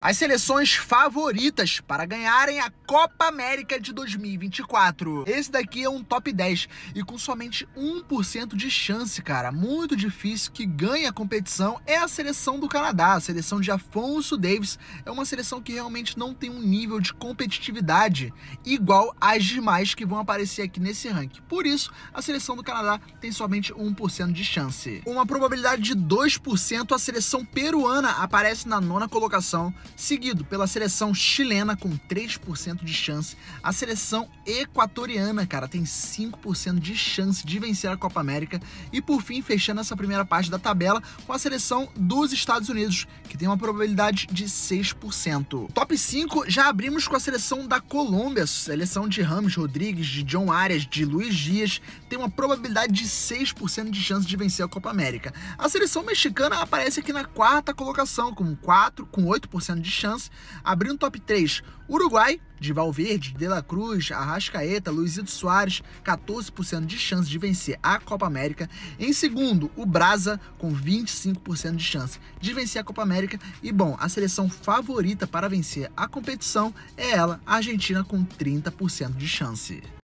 As seleções favoritas para ganharem a Copa América de 2024. Esse daqui é um top 10 e com somente 1% de chance, cara. Muito difícil que ganhe a competição é a seleção do Canadá. A seleção de Afonso Davis é uma seleção que realmente não tem um nível de competitividade igual às demais que vão aparecer aqui nesse ranking. Por isso, a seleção do Canadá tem somente 1% de chance. Uma probabilidade de 2%, a seleção peruana aparece na nona colocação seguido pela seleção chilena com 3% de chance. A seleção equatoriana, cara, tem 5% de chance de vencer a Copa América. E por fim, fechando essa primeira parte da tabela com a seleção dos Estados Unidos, que tem uma probabilidade de 6%. Top 5, já abrimos com a seleção da Colômbia, seleção de Ramos Rodrigues, de John Arias, de Luiz Dias, tem uma probabilidade de 6% de chance de vencer a Copa América. A seleção mexicana aparece aqui na quarta colocação, com 4, com 8% de chance, abriu um top 3. Uruguai, de Valverde, De La Cruz, Arrascaeta, Luizito Soares, 14% de chance de vencer a Copa América. Em segundo, o Brasa, com 25% de chance de vencer a Copa América. E bom, a seleção favorita para vencer a competição é ela, a Argentina, com 30% de chance.